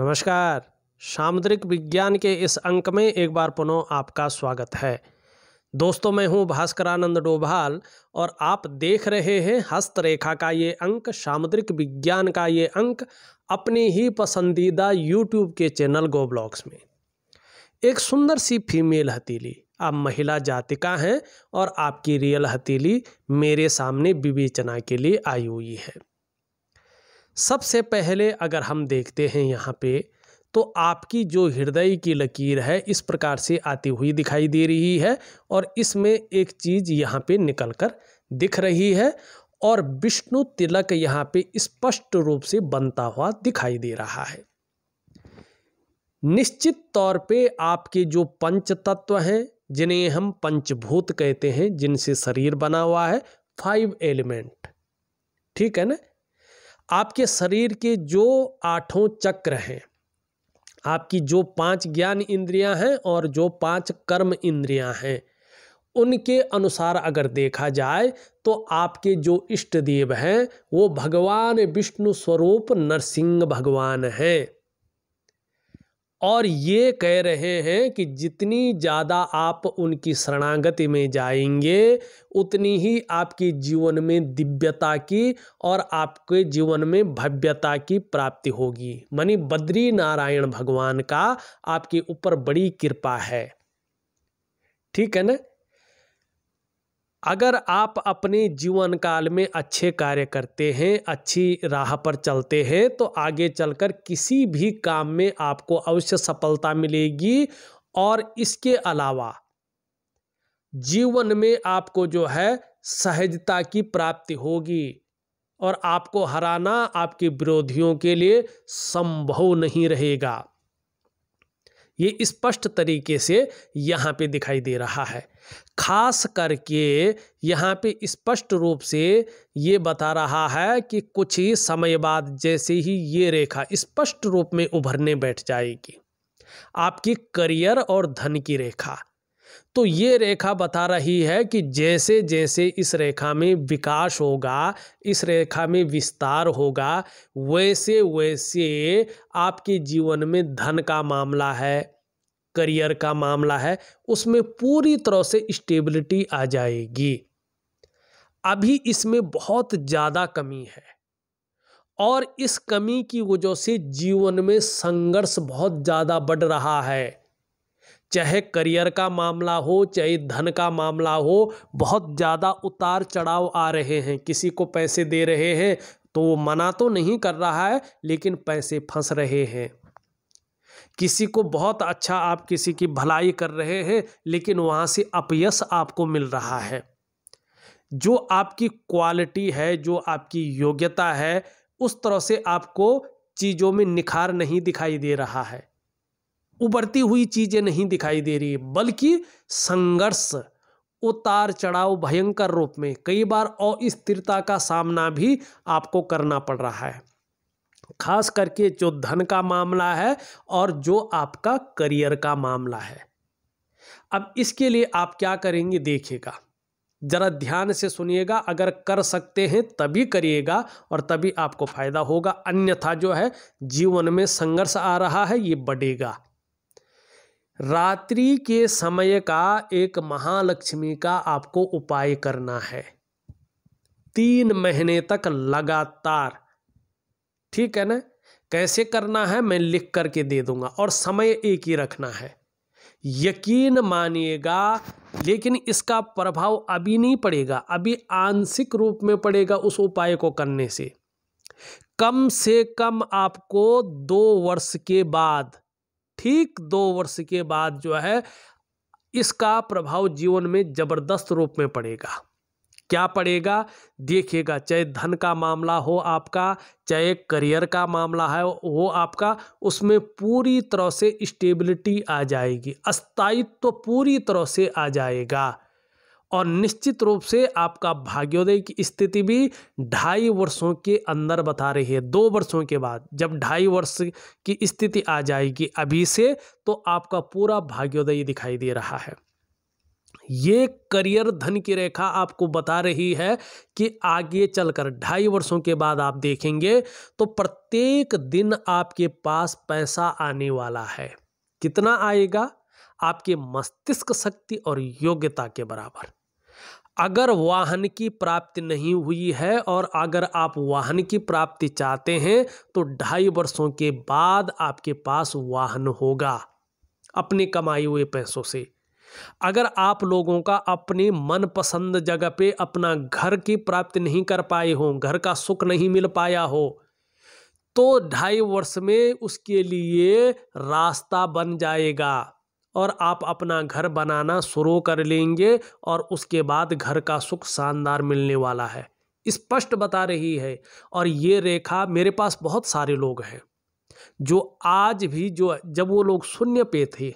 नमस्कार सामुद्रिक विज्ञान के इस अंक में एक बार पुनः आपका स्वागत है दोस्तों मैं हूं भास्करानंद डोभाल और आप देख रहे हैं हस्तरेखा का ये अंक सामुद्रिक विज्ञान का ये अंक अपनी ही पसंदीदा यूट्यूब के चैनल गो ब्लॉग्स में एक सुंदर सी फीमेल हथेली आप महिला जातिका हैं और आपकी रियल हथेली मेरे सामने विवेचना के लिए आई हुई है सबसे पहले अगर हम देखते हैं यहाँ पे तो आपकी जो हृदय की लकीर है इस प्रकार से आती हुई दिखाई दे रही है और इसमें एक चीज़ यहाँ पे निकल कर दिख रही है और विष्णु तिलक यहाँ पे स्पष्ट रूप से बनता हुआ दिखाई दे रहा है निश्चित तौर पे आपके जो पंच तत्व हैं जिन्हें हम पंचभूत कहते हैं जिनसे शरीर बना हुआ है फाइव एलिमेंट ठीक है ना आपके शरीर के जो आठों चक्र हैं आपकी जो पांच ज्ञान इंद्रियां हैं और जो पांच कर्म इंद्रियां हैं उनके अनुसार अगर देखा जाए तो आपके जो इष्ट देव हैं वो भगवान विष्णु स्वरूप नरसिंह भगवान हैं और ये कह रहे हैं कि जितनी ज़्यादा आप उनकी शरणागति में जाएंगे उतनी ही आपके जीवन में दिव्यता की और आपके जीवन में भव्यता की प्राप्ति होगी मनी बद्री नारायण भगवान का आपके ऊपर बड़ी कृपा है ठीक है ना अगर आप अपने जीवन काल में अच्छे कार्य करते हैं अच्छी राह पर चलते हैं तो आगे चलकर किसी भी काम में आपको अवश्य सफलता मिलेगी और इसके अलावा जीवन में आपको जो है सहजता की प्राप्ति होगी और आपको हराना आपके विरोधियों के लिए संभव नहीं रहेगा ये स्पष्ट तरीके से यहाँ पे दिखाई दे रहा है खास करके यहाँ पे स्पष्ट रूप से ये बता रहा है कि कुछ ही समय बाद जैसे ही ये रेखा स्पष्ट रूप में उभरने बैठ जाएगी आपकी करियर और धन की रेखा तो ये रेखा बता रही है कि जैसे जैसे इस रेखा में विकास होगा इस रेखा में विस्तार होगा वैसे वैसे आपके जीवन में धन का मामला है करियर का मामला है उसमें पूरी तरह से स्टेबिलिटी आ जाएगी अभी इसमें बहुत ज़्यादा कमी है और इस कमी की वजह से जीवन में संघर्ष बहुत ज़्यादा बढ़ रहा है चाहे करियर का मामला हो चाहे धन का मामला हो बहुत ज़्यादा उतार चढ़ाव आ रहे हैं किसी को पैसे दे रहे हैं तो वो मना तो नहीं कर रहा है लेकिन पैसे फंस रहे हैं किसी को बहुत अच्छा आप किसी की भलाई कर रहे हैं लेकिन वहाँ से अपयस आपको मिल रहा है जो आपकी क्वालिटी है जो आपकी योग्यता है उस तरह से आपको चीज़ों में निखार नहीं दिखाई दे रहा है उबरती हुई चीज़ें नहीं दिखाई दे रही बल्कि संघर्ष उतार चढ़ाव भयंकर रूप में कई बार अस्थिरता का सामना भी आपको करना पड़ रहा है खास करके जो धन का मामला है और जो आपका करियर का मामला है अब इसके लिए आप क्या करेंगे देखिएगा जरा ध्यान से सुनिएगा अगर कर सकते हैं तभी करिएगा और तभी आपको फायदा होगा अन्यथा जो है जीवन में संघर्ष आ रहा है ये बढ़ेगा रात्रि के समय का एक महालक्ष्मी का आपको उपाय करना है तीन महीने तक लगातार ठीक है ना कैसे करना है मैं लिख करके दे दूंगा और समय एक ही रखना है यकीन मानिएगा लेकिन इसका प्रभाव अभी नहीं पड़ेगा अभी आंशिक रूप में पड़ेगा उस उपाय को करने से कम से कम आपको दो वर्ष के बाद ठीक दो वर्ष के बाद जो है इसका प्रभाव जीवन में जबरदस्त रूप में पड़ेगा क्या पड़ेगा देखिएगा चाहे धन का मामला हो आपका चाहे करियर का मामला है हो आपका उसमें पूरी तरह से स्टेबिलिटी आ जाएगी अस्थायित्व तो पूरी तरह से आ जाएगा और निश्चित रूप से आपका भाग्योदय की स्थिति भी ढाई वर्षों के अंदर बता रही है दो वर्षों के बाद जब ढाई वर्ष की स्थिति आ जाएगी अभी से तो आपका पूरा भाग्योदय दिखाई दे रहा है ये करियर धन की रेखा आपको बता रही है कि आगे चलकर ढाई वर्षों के बाद आप देखेंगे तो प्रत्येक दिन आपके पास पैसा आने वाला है कितना आएगा आपके मस्तिष्क शक्ति और योग्यता के बराबर अगर वाहन की प्राप्ति नहीं हुई है और अगर आप वाहन की प्राप्ति चाहते हैं तो ढाई वर्षों के बाद आपके पास वाहन होगा अपने कमाए हुए पैसों से अगर आप लोगों का अपने मनपसंद जगह पे अपना घर की प्राप्ति नहीं कर पाए हो घर का सुख नहीं मिल पाया हो तो ढाई वर्ष में उसके लिए रास्ता बन जाएगा और आप अपना घर बनाना शुरू कर लेंगे और उसके बाद घर का सुख शानदार मिलने वाला है स्पष्ट बता रही है और ये रेखा मेरे पास बहुत सारे लोग हैं जो आज भी जो जब वो लोग शून्य पे थे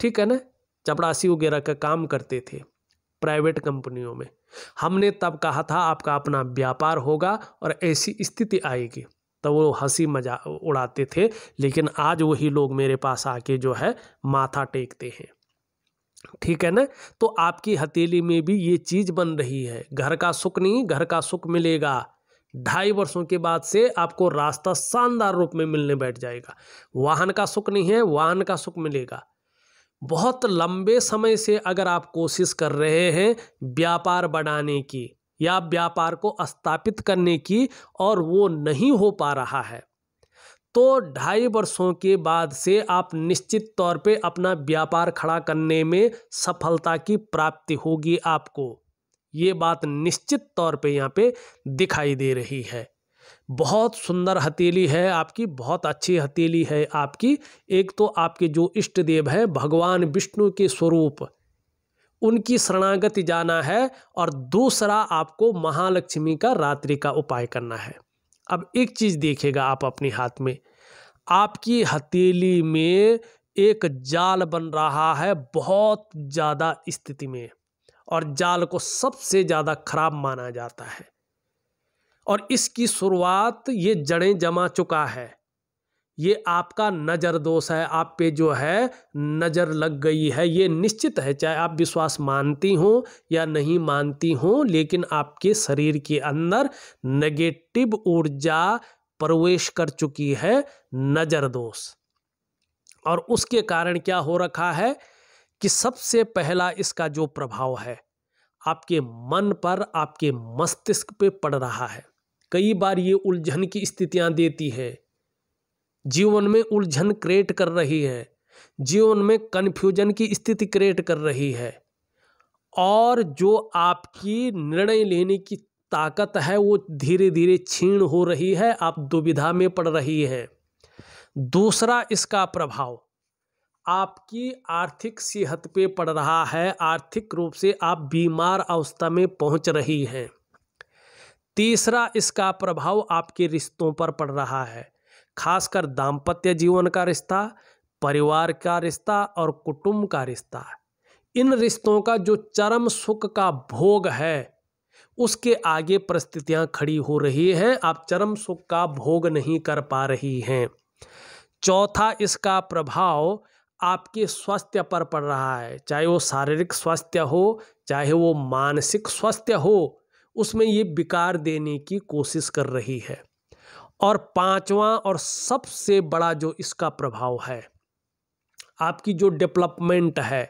ठीक है ना चपड़ासी वगैरह का काम करते थे प्राइवेट कंपनियों में हमने तब कहा था आपका अपना व्यापार होगा और ऐसी स्थिति आएगी तो वो हंसी मजा उड़ाते थे लेकिन आज वही लोग मेरे पास आके जो है माथा टेकते हैं ठीक है ना तो आपकी हथेली में भी ये चीज़ बन रही है घर का सुख नहीं घर का सुख मिलेगा ढाई वर्षों के बाद से आपको रास्ता शानदार रूप में मिलने बैठ जाएगा वाहन का सुख नहीं है वाहन का सुख मिलेगा बहुत लंबे समय से अगर आप कोशिश कर रहे हैं व्यापार बढ़ाने की या व्यापार को स्थापित करने की और वो नहीं हो पा रहा है तो ढाई वर्षों के बाद से आप निश्चित तौर पे अपना व्यापार खड़ा करने में सफलता की प्राप्ति होगी आपको ये बात निश्चित तौर पे यहाँ पे दिखाई दे रही है बहुत सुंदर हथेली है आपकी बहुत अच्छी हथेली है आपकी एक तो आपके जो इष्ट देव है भगवान विष्णु के स्वरूप उनकी शरणागति जाना है और दूसरा आपको महालक्ष्मी का रात्रि का उपाय करना है अब एक चीज़ देखेगा आप अपने हाथ में आपकी हथेली में एक जाल बन रहा है बहुत ज़्यादा स्थिति में और जाल को सबसे ज़्यादा खराब माना जाता है और इसकी शुरुआत ये जड़ें जमा चुका है ये आपका नज़र दोष है आप पे जो है नज़र लग गई है ये निश्चित है चाहे आप विश्वास मानती हो या नहीं मानती हो लेकिन आपके शरीर के अंदर नेगेटिव ऊर्जा प्रवेश कर चुकी है नज़र दोष और उसके कारण क्या हो रखा है कि सबसे पहला इसका जो प्रभाव है आपके मन पर आपके मस्तिष्क पे पड़ रहा है कई बार ये उलझन की स्थितियां देती है जीवन में उलझन क्रिएट कर रही है जीवन में कन्फ्यूजन की स्थिति क्रिएट कर रही है और जो आपकी निर्णय लेने की ताकत है वो धीरे धीरे छीण हो रही है आप दुविधा में पड़ रही है दूसरा इसका प्रभाव आपकी आर्थिक सेहत पे पड़ रहा है आर्थिक रूप से आप बीमार अवस्था में पहुंच रही हैं तीसरा इसका प्रभाव आपके रिश्तों पर पड़ रहा है खासकर दाम्पत्य जीवन का रिश्ता परिवार का रिश्ता और कुटुंब का रिश्ता इन रिश्तों का जो चरम सुख का भोग है उसके आगे परिस्थितियां खड़ी हो रही हैं आप चरम सुख का भोग नहीं कर पा रही हैं चौथा इसका प्रभाव आपके स्वास्थ्य पर पड़ रहा है चाहे वो शारीरिक स्वास्थ्य हो चाहे वो मानसिक स्वास्थ्य हो उसमें ये विकार देने की कोशिश कर रही है और पांचवा और सबसे बड़ा जो इसका प्रभाव है आपकी जो डेवलपमेंट है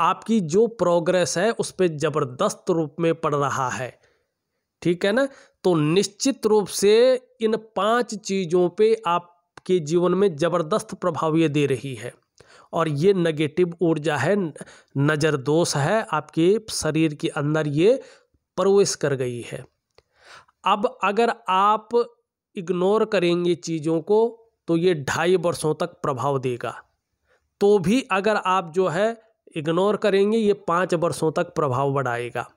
आपकी जो प्रोग्रेस है उस पर ज़बरदस्त रूप में पड़ रहा है ठीक है ना तो निश्चित रूप से इन पांच चीज़ों पे आपके जीवन में ज़बरदस्त प्रभाव ये दे रही है और ये नेगेटिव ऊर्जा है नज़र दोष है आपके शरीर के अंदर ये प्रवेश कर गई है अब अगर आप इग्नोर करेंगे चीज़ों को तो ये ढाई वर्षों तक प्रभाव देगा तो भी अगर आप जो है इग्नोर करेंगे ये पाँच वर्षों तक प्रभाव बढ़ाएगा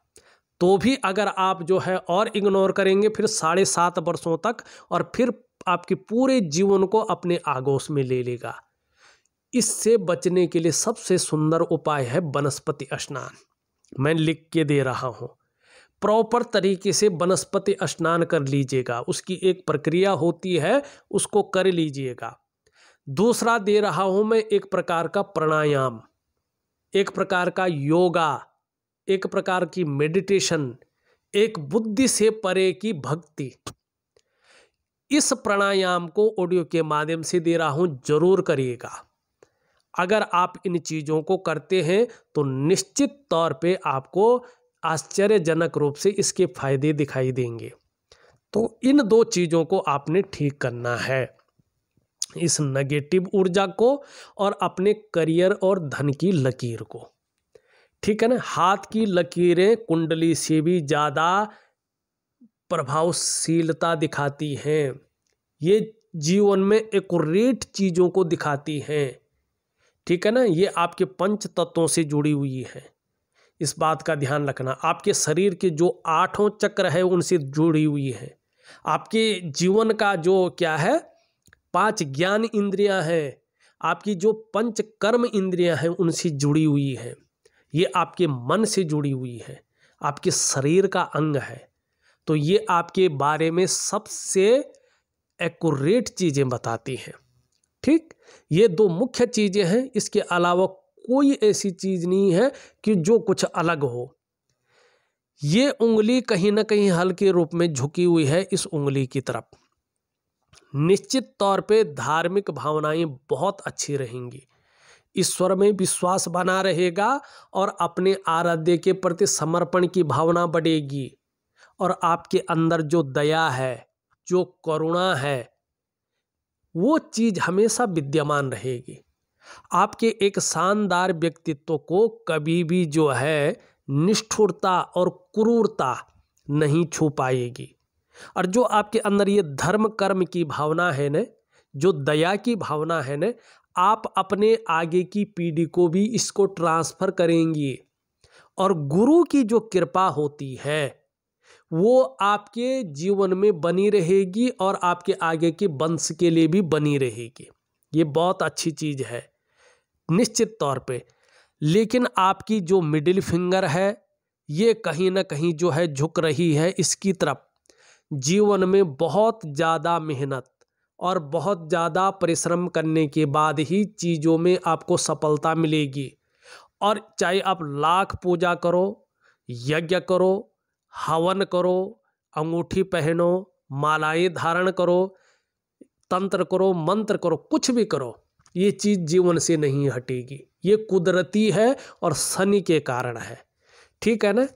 तो भी अगर आप जो है और इग्नोर करेंगे फिर साढ़े सात वर्षों तक और फिर आपके पूरे जीवन को अपने आगोश में ले लेगा इससे बचने के लिए सबसे सुंदर उपाय है वनस्पति स्नान मैं लिख के दे रहा हूँ प्रॉपर तरीके से वनस्पति स्नान कर लीजिएगा उसकी एक प्रक्रिया होती है उसको कर लीजिएगा दूसरा दे रहा हूँ मैं एक प्रकार का प्राणायाम एक प्रकार का योगा एक प्रकार की मेडिटेशन एक बुद्धि से परे की भक्ति इस प्राणायाम को ऑडियो के माध्यम से दे रहा हूँ जरूर करिएगा अगर आप इन चीज़ों को करते हैं तो निश्चित तौर पे आपको आश्चर्यजनक रूप से इसके फायदे दिखाई देंगे तो इन दो चीज़ों को आपने ठीक करना है इस नेगेटिव ऊर्जा को और अपने करियर और धन की लकीर को ठीक है ना हाथ की लकीरें कुंडली से भी ज़्यादा प्रभावशीलता दिखाती हैं ये जीवन में एकट चीज़ों को दिखाती हैं ठीक है ना ये आपके पंच तत्वों से जुड़ी हुई है इस बात का ध्यान रखना आपके शरीर के जो आठों चक्र है उनसे जुड़ी हुई है आपके जीवन का जो क्या है पांच ज्ञान इंद्रियां हैं आपकी जो पंच कर्म इंद्रियां हैं उनसे जुड़ी हुई है ये आपके मन से जुड़ी हुई है आपके शरीर का अंग है तो ये आपके बारे में सबसे एकट चीज़ें बताती हैं ठीक ये दो मुख्य चीज़ें हैं इसके अलावा कोई ऐसी चीज़ नहीं है कि जो कुछ अलग हो ये उंगली कहीं ना कहीं हल के रूप में झुकी हुई है इस उंगली की तरफ निश्चित तौर पे धार्मिक भावनाएं बहुत अच्छी रहेंगी ईश्वर में विश्वास बना रहेगा और अपने आराध्य के प्रति समर्पण की भावना बढ़ेगी और आपके अंदर जो दया है जो करुणा है वो चीज़ हमेशा विद्यमान रहेगी आपके एक शानदार व्यक्तित्व को कभी भी जो है निष्ठुरता और क्रूरता नहीं छू पाएगी और जो आपके अंदर ये धर्म कर्म की भावना है न जो दया की भावना है न आप अपने आगे की पीढ़ी को भी इसको ट्रांसफ़र करेंगी और गुरु की जो कृपा होती है वो आपके जीवन में बनी रहेगी और आपके आगे के वंश के लिए भी बनी रहेगी ये बहुत अच्छी चीज़ है निश्चित तौर पे लेकिन आपकी जो मिडिल फिंगर है ये कहीं ना कहीं जो है झुक रही है इसकी तरफ जीवन में बहुत ज़्यादा मेहनत और बहुत ज़्यादा परिश्रम करने के बाद ही चीज़ों में आपको सफलता मिलेगी और चाहे आप लाख पूजा करो यज्ञ करो हवन करो अंगूठी पहनो मालाएं धारण करो तंत्र करो मंत्र करो कुछ भी करो ये चीज़ जीवन से नहीं हटेगी ये कुदरती है और शनि के कारण है ठीक है ना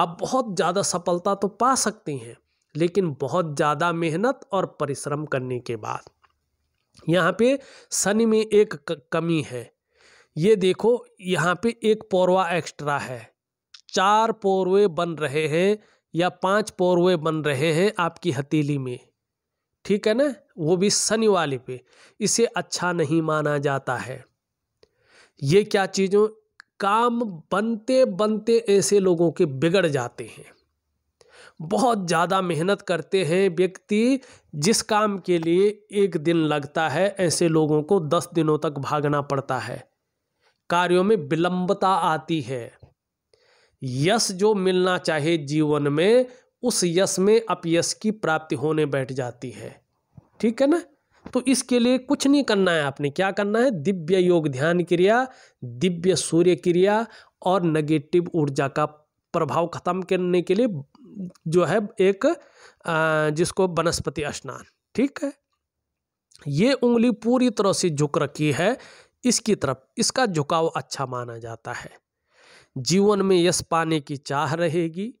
आप बहुत ज़्यादा सफलता तो पा सकती हैं लेकिन बहुत ज़्यादा मेहनत और परिश्रम करने के बाद यहाँ पे शनि में एक कमी है ये देखो यहाँ पे एक पौरवा एक्स्ट्रा है चार पौरवे बन रहे हैं या पांच पौरवे बन रहे हैं आपकी हथेली में ठीक है ना वो भी शनि वाले पे इसे अच्छा नहीं माना जाता है ये क्या चीज़ों काम बनते बनते ऐसे लोगों के बिगड़ जाते हैं बहुत ज़्यादा मेहनत करते हैं व्यक्ति जिस काम के लिए एक दिन लगता है ऐसे लोगों को दस दिनों तक भागना पड़ता है कार्यों में विलंबता आती है यश जो मिलना चाहिए जीवन में उस यश में अपयश की प्राप्ति होने बैठ जाती है ठीक है ना तो इसके लिए कुछ नहीं करना है आपने क्या करना है दिव्य योग ध्यान क्रिया दिव्य सूर्य क्रिया और नेगेटिव ऊर्जा का प्रभाव खत्म करने के लिए जो है एक जिसको वनस्पति स्नान ठीक है ये उंगली पूरी तरह से झुक रखी है इसकी तरफ इसका झुकाव अच्छा माना जाता है जीवन में यश पाने की चाह रहेगी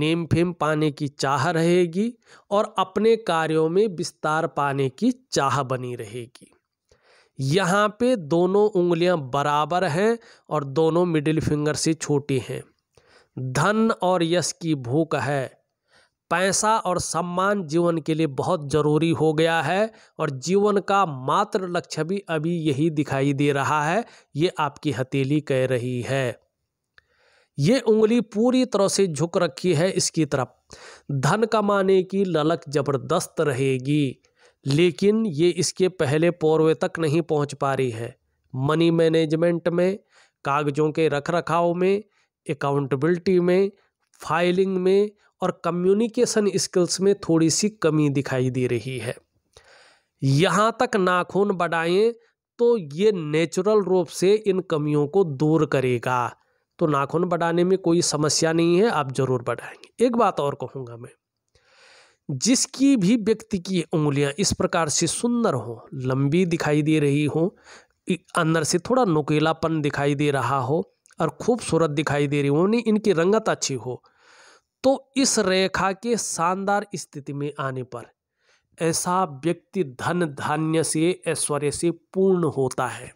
नेम फेम पाने की चाह रहेगी और अपने कार्यों में विस्तार पाने की चाह बनी रहेगी यहाँ पे दोनों उंगलियाँ बराबर हैं और दोनों मिडिल फिंगर से छोटी हैं धन और यश की भूख है पैसा और सम्मान जीवन के लिए बहुत ज़रूरी हो गया है और जीवन का मात्र लक्ष्य भी अभी यही दिखाई दे रहा है ये आपकी हथेली कह रही है ये उंगली पूरी तरह से झुक रखी है इसकी तरफ धन कमाने की ललक जबरदस्त रहेगी लेकिन ये इसके पहले पौरवे तक नहीं पहुंच पा रही है मनी मैनेजमेंट में कागजों के रख रखाव में अकाउंटेबिलिटी में फाइलिंग में और कम्युनिकेशन स्किल्स में थोड़ी सी कमी दिखाई दे रही है यहाँ तक नाखून बढ़ाएं तो ये नेचुरल रूप से इन कमियों को दूर करेगा तो नाखून बढ़ाने में कोई समस्या नहीं है आप ज़रूर बढ़ाएंगे एक बात और कहूँगा मैं जिसकी भी व्यक्ति की उंगलियां इस प्रकार से सुंदर हो लंबी दिखाई दे रही हो अंदर से थोड़ा नुकीलापन दिखाई दे रहा हो और खूबसूरत दिखाई दे रही हो नहीं इनकी रंगत अच्छी हो तो इस रेखा के शानदार स्थिति में आने पर ऐसा व्यक्ति धन धान्य से ऐश्वर्य से पूर्ण होता है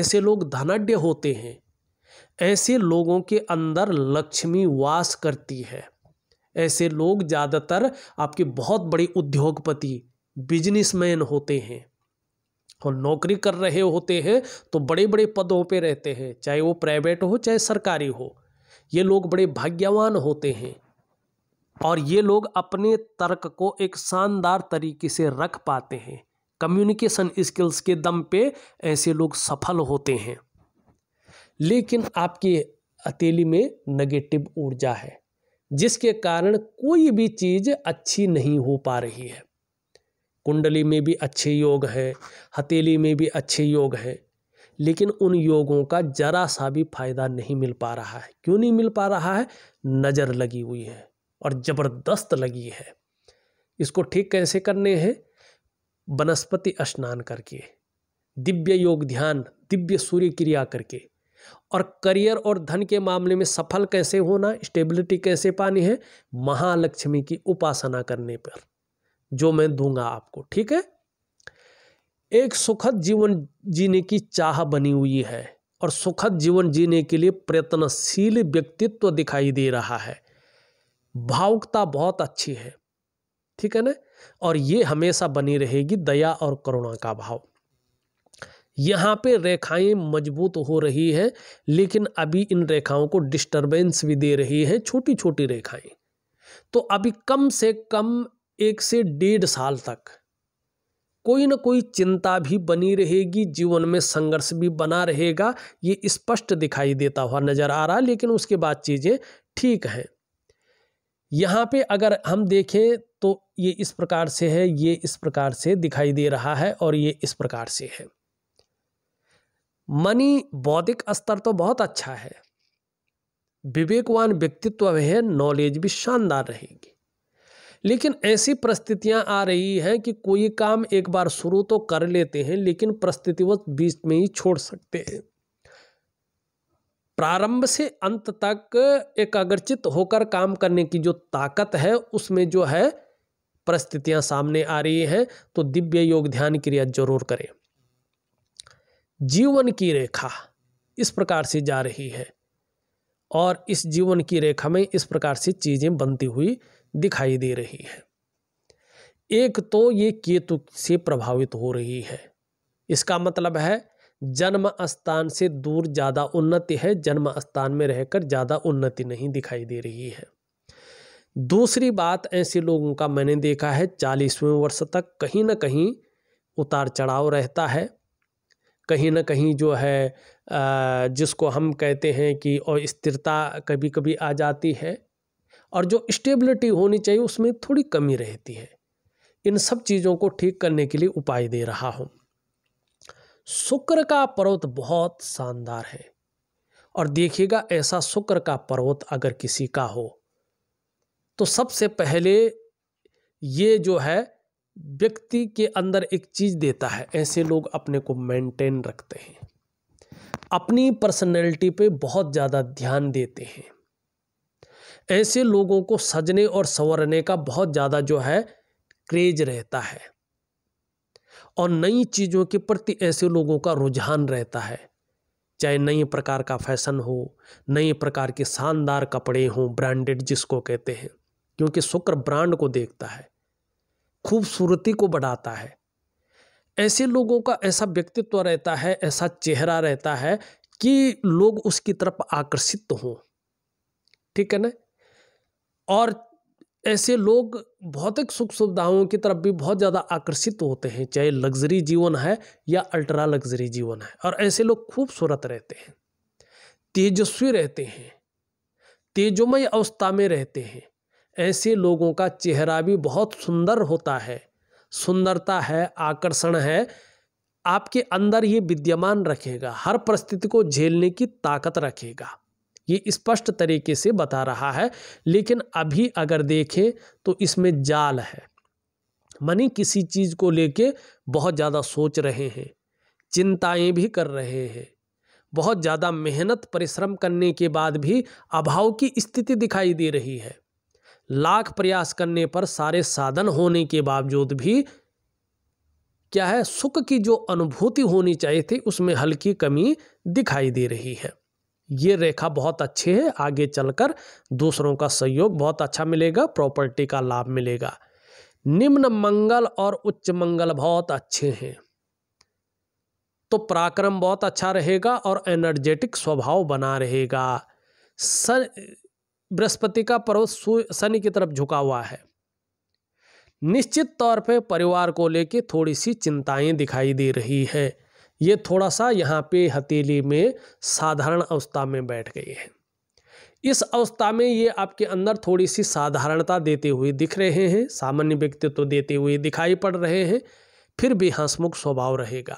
ऐसे लोग धनाढ़ होते हैं ऐसे लोगों के अंदर लक्ष्मी वास करती है ऐसे लोग ज़्यादातर आपके बहुत बड़े उद्योगपति बिजनेसमैन होते हैं और नौकरी कर रहे होते हैं तो बड़े बड़े पदों पे रहते हैं चाहे वो प्राइवेट हो चाहे सरकारी हो ये लोग बड़े भाग्यवान होते हैं और ये लोग अपने तर्क को एक शानदार तरीके से रख पाते हैं कम्युनिकेशन स्किल्स के दम पे ऐसे लोग सफल होते हैं लेकिन आपकी हथेली में नेगेटिव ऊर्जा है जिसके कारण कोई भी चीज़ अच्छी नहीं हो पा रही है कुंडली में भी अच्छे योग हैं हथेली में भी अच्छे योग हैं लेकिन उन योगों का जरा सा भी फायदा नहीं मिल पा रहा है क्यों नहीं मिल पा रहा है नज़र लगी हुई है और ज़बरदस्त लगी है इसको ठीक कैसे करने हैं वनस्पति स्नान करके दिव्य योग ध्यान दिव्य सूर्य क्रिया करके और करियर और धन के मामले में सफल कैसे होना स्टेबिलिटी कैसे पानी है महालक्ष्मी की उपासना करने पर जो मैं दूंगा आपको ठीक है एक सुखद जीवन जीने की चाह बनी हुई है और सुखद जीवन जीने के लिए प्रयत्नशील व्यक्तित्व दिखाई दे रहा है भावुकता बहुत अच्छी है ठीक है ना और ये हमेशा बनी रहेगी दया और करुणा का भाव यहाँ पे रेखाएं मजबूत हो रही है लेकिन अभी इन रेखाओं को डिस्टरबेंस भी दे रही है छोटी छोटी रेखाएं तो अभी कम से कम एक से डेढ़ साल तक कोई ना कोई चिंता भी बनी रहेगी जीवन में संघर्ष भी बना रहेगा ये स्पष्ट दिखाई देता हुआ नज़र आ रहा लेकिन उसके बाद चीज़ें ठीक हैं यहाँ पे अगर हम देखें तो ये इस प्रकार से है ये इस प्रकार से दिखाई दे रहा है और ये इस प्रकार से है मनी बौद्धिक स्तर तो बहुत अच्छा है विवेकवान व्यक्तित्व है नॉलेज भी शानदार रहेगी लेकिन ऐसी परिस्थितियां आ रही हैं कि कोई काम एक बार शुरू तो कर लेते हैं लेकिन परिस्थितिवश बीच में ही छोड़ सकते हैं प्रारंभ से अंत तक एकाग्रचित होकर काम करने की जो ताकत है उसमें जो है परिस्थितियां सामने आ रही हैं तो दिव्य योग ध्यान क्रिया जरूर करें जीवन की रेखा इस प्रकार से जा रही है और इस जीवन की रेखा में इस प्रकार से चीज़ें बनती हुई दिखाई दे रही है एक तो ये केतु से प्रभावित हो रही है इसका मतलब है जन्म स्थान से दूर ज़्यादा उन्नति है जन्म स्थान में रहकर ज़्यादा उन्नति नहीं दिखाई दे रही है दूसरी बात ऐसे लोगों का मैंने देखा है चालीसवें वर्ष तक कहीं ना कहीं उतार चढ़ाव रहता है कहीं ना कहीं जो है जिसको हम कहते हैं कि और स्थिरता कभी कभी आ जाती है और जो स्टेबिलिटी होनी चाहिए उसमें थोड़ी कमी रहती है इन सब चीज़ों को ठीक करने के लिए उपाय दे रहा हूँ शुक्र का पर्वत बहुत शानदार है और देखिएगा ऐसा शुक्र का पर्वत अगर किसी का हो तो सबसे पहले ये जो है व्यक्ति के अंदर एक चीज़ देता है ऐसे लोग अपने को मेंटेन रखते हैं अपनी पर्सनैलिटी पे बहुत ज़्यादा ध्यान देते हैं ऐसे लोगों को सजने और संवरने का बहुत ज़्यादा जो है क्रेज रहता है और नई चीज़ों के प्रति ऐसे लोगों का रुझान रहता है चाहे नई प्रकार का फैशन हो नए प्रकार के शानदार कपड़े हों ब्रांडेड जिसको कहते हैं क्योंकि शुक्र ब्रांड को देखता है खूबसूरती को बढ़ाता है ऐसे लोगों का ऐसा व्यक्तित्व रहता है ऐसा चेहरा रहता है कि लोग उसकी तरफ आकर्षित हों ठीक है ना और ऐसे लोग भौतिक सुख सुविधाओं की तरफ भी बहुत ज़्यादा आकर्षित होते हैं चाहे लग्जरी जीवन है या अल्ट्रा लग्जरी जीवन है और ऐसे लोग खूबसूरत रहते हैं तेजस्वी रहते हैं तेजोमय अवस्था में रहते हैं ऐसे लोगों का चेहरा भी बहुत सुंदर होता है सुंदरता है आकर्षण है आपके अंदर ये विद्यमान रखेगा हर परिस्थिति को झेलने की ताकत रखेगा ये स्पष्ट तरीके से बता रहा है लेकिन अभी अगर देखें तो इसमें जाल है मनी किसी चीज़ को लेके बहुत ज़्यादा सोच रहे हैं चिंताएं भी कर रहे हैं बहुत ज़्यादा मेहनत परिश्रम करने के बाद भी अभाव की स्थिति दिखाई दे रही है लाख प्रयास करने पर सारे साधन होने के बावजूद भी क्या है सुख की जो अनुभूति होनी चाहिए थी उसमें हल्की कमी दिखाई दे रही है ये रेखा बहुत अच्छी है आगे चलकर दूसरों का सहयोग बहुत अच्छा मिलेगा प्रॉपर्टी का लाभ मिलेगा निम्न मंगल और उच्च मंगल बहुत अच्छे हैं तो पराक्रम बहुत अच्छा रहेगा और एनर्जेटिक स्वभाव बना रहेगा सर बृहस्पति का पर्वत शनि की तरफ झुका हुआ है निश्चित तौर पे परिवार को लेके थोड़ी सी चिंताएं दिखाई दे रही है ये थोड़ा सा यहाँ पे हथेली में साधारण अवस्था में बैठ गई है इस अवस्था में ये आपके अंदर थोड़ी सी साधारणता देते हुए दिख रहे हैं सामान्य व्यक्तित्व तो देते हुए दिखाई पड़ रहे हैं फिर भी हंसमुख स्वभाव रहेगा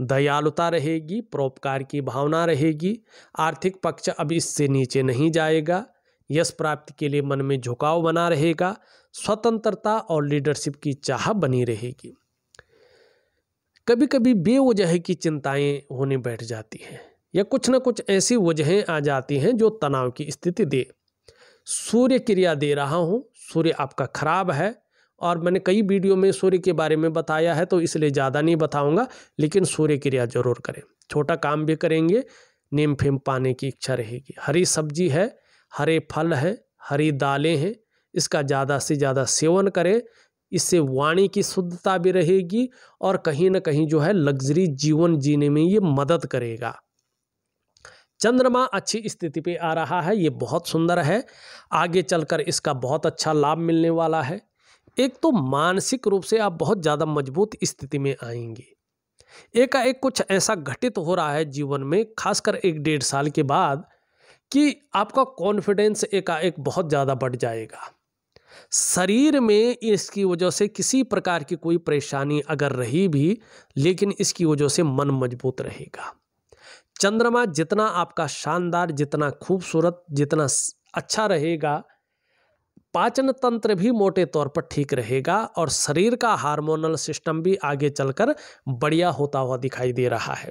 दयालुता रहेगी परोपकार की भावना रहेगी आर्थिक पक्ष अब इससे नीचे नहीं जाएगा यश प्राप्ति के लिए मन में झुकाव बना रहेगा स्वतंत्रता और लीडरशिप की चाह बनी रहेगी कभी कभी बेवजह की चिंताएं होने बैठ जाती हैं या कुछ ना कुछ ऐसी वजहें आ जाती हैं जो तनाव की स्थिति दे सूर्य क्रिया दे रहा हूँ सूर्य आपका खराब है और मैंने कई वीडियो में सूर्य के बारे में बताया है तो इसलिए ज़्यादा नहीं बताऊँगा लेकिन सूर्य क्रिया जरूर करें छोटा काम भी करेंगे नीम फेम पाने की इच्छा रहेगी हरी सब्जी है हरे फल है हरी दालें हैं इसका ज़्यादा से ज़्यादा सेवन करें इससे वाणी की शुद्धता भी रहेगी और कहीं ना कहीं जो है लग्जरी जीवन जीने में ये मदद करेगा चंद्रमा अच्छी स्थिति पे आ रहा है ये बहुत सुंदर है आगे चलकर इसका बहुत अच्छा लाभ मिलने वाला है एक तो मानसिक रूप से आप बहुत ज़्यादा मजबूत स्थिति में आएंगे एक एक कुछ ऐसा घटित हो रहा है जीवन में खासकर एक डेढ़ साल के बाद कि आपका कॉन्फिडेंस एकाएक बहुत ज़्यादा बढ़ जाएगा शरीर में इसकी वजह से किसी प्रकार की कोई परेशानी अगर रही भी लेकिन इसकी वजह से मन मजबूत रहेगा चंद्रमा जितना आपका शानदार जितना खूबसूरत जितना अच्छा रहेगा पाचन तंत्र भी मोटे तौर पर ठीक रहेगा और शरीर का हार्मोनल सिस्टम भी आगे चलकर बढ़िया होता हुआ दिखाई दे रहा है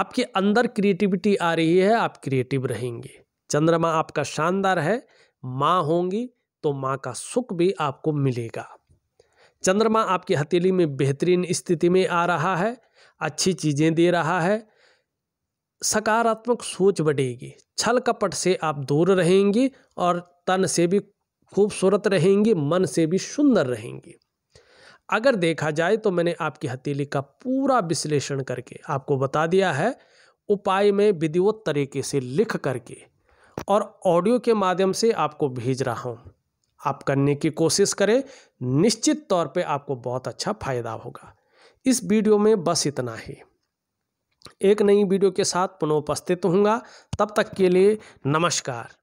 आपके अंदर क्रिएटिविटी आ रही है आप क्रिएटिव रहेंगे चंद्रमा आपका शानदार है माँ होंगी तो माँ का सुख भी आपको मिलेगा चंद्रमा आपकी हथेली में बेहतरीन स्थिति में आ रहा है अच्छी चीज़ें दे रहा है सकारात्मक सोच बढ़ेगी छल कपट से आप दूर रहेंगी और तन से भी खूबसूरत रहेंगे मन से भी सुंदर रहेंगे अगर देखा जाए तो मैंने आपकी हथेली का पूरा विश्लेषण करके आपको बता दिया है उपाय में विधिवत तरीके से लिख करके और ऑडियो के माध्यम से आपको भेज रहा हूँ आप करने की कोशिश करें निश्चित तौर पे आपको बहुत अच्छा फायदा होगा इस वीडियो में बस इतना ही एक नई वीडियो के साथ पुनः उपस्थित होऊंगा तब तक के लिए नमस्कार